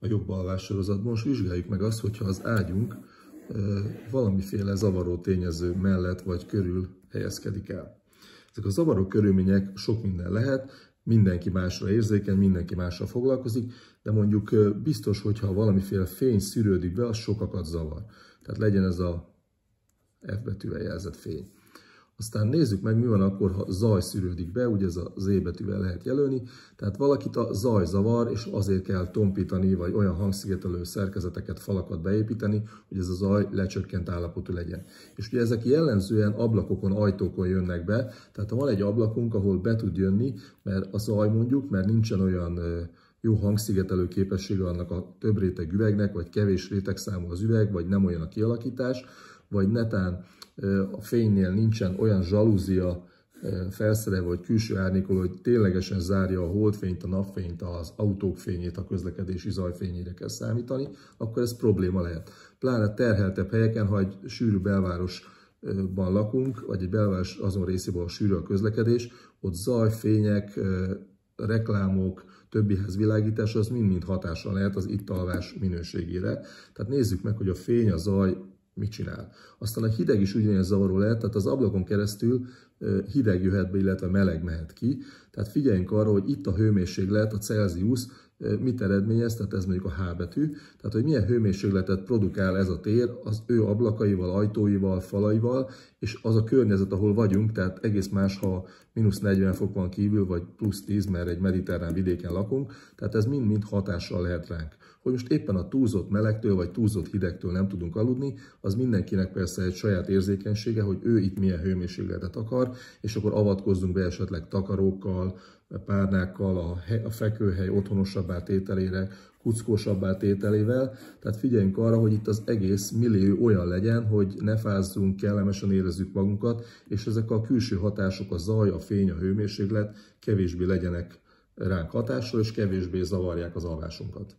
a jobb alvás sorozatban. Most vizsgáljuk meg azt, hogyha az ágyunk valamiféle zavaró tényező mellett vagy körül helyezkedik el. Ezek a zavaró körülmények sok minden lehet, mindenki másra érzékeny, mindenki másra foglalkozik, de mondjuk biztos, hogyha valamiféle fény szűrődik be, az sokakat zavar. Tehát legyen ez a F betűvel jelzett fény. Aztán nézzük meg, mi van akkor, ha zaj szűrődik be, ugye ez a Z betűvel lehet jelölni, tehát valakit a zaj zavar, és azért kell tompítani, vagy olyan hangszigetelő szerkezeteket, falakat beépíteni, hogy ez a zaj lecsökkent állapotú legyen. És ugye ezek jellemzően ablakokon, ajtókon jönnek be, tehát ha van egy ablakunk, ahol be tud jönni, mert a zaj mondjuk, mert nincsen olyan jó hangszigetelő képessége annak a több réteg üvegnek, vagy kevés rétegszámú az üveg, vagy nem olyan a kialakítás, vagy netán a fénynél nincsen olyan zsalúzia felszerelve, vagy külső árnyékoló, hogy ténylegesen zárja a holdfényt, a napfényt, az autók fényét, a közlekedési zajfényére kell számítani, akkor ez probléma lehet. Pláne terheltebb helyeken, ha egy sűrű belvárosban lakunk, vagy egy belváros azon részében, sűrű a közlekedés, ott zajfények, reklámok, többihez világítás, az mind-mind hatással lehet az itt alvás minőségére. Tehát nézzük meg, hogy a fény, a zaj mit csinál. Aztán a hideg is ugyanilyen zavaró lehet, tehát az ablakon keresztül hideg jöhet be, illetve meleg mehet ki. Tehát figyeljünk arra, hogy itt a hőmérséklet, a Celsius mit eredményez, tehát ez mondjuk a H betű, tehát hogy milyen hőmérsékletet produkál ez a tér az ő ablakaival, ajtóival, falaival, és az a környezet, ahol vagyunk, tehát egész más, ha mínusz 40 fok van kívül, vagy plusz 10, mert egy mediterrán vidéken lakunk, tehát ez mind-mind hatással lehet ránk. Hogy most éppen a túlzott melegtől, vagy túlzott hidegtől nem tudunk aludni, az mindenkinek persze egy saját érzékenysége, hogy ő itt milyen hőmérsékletet akar, és akkor avatkozzunk be esetleg takarókkal, párnákkal, a, hely, a otthonosabb komplexebbá tételére, kuckósabbá tételével. Tehát figyeljünk arra, hogy itt az egész millió olyan legyen, hogy ne fázzunk, kellemesen érezzük magunkat, és ezek a külső hatások, a zaj, a fény, a hőmérséklet kevésbé legyenek ránk hatással, és kevésbé zavarják az alvásunkat.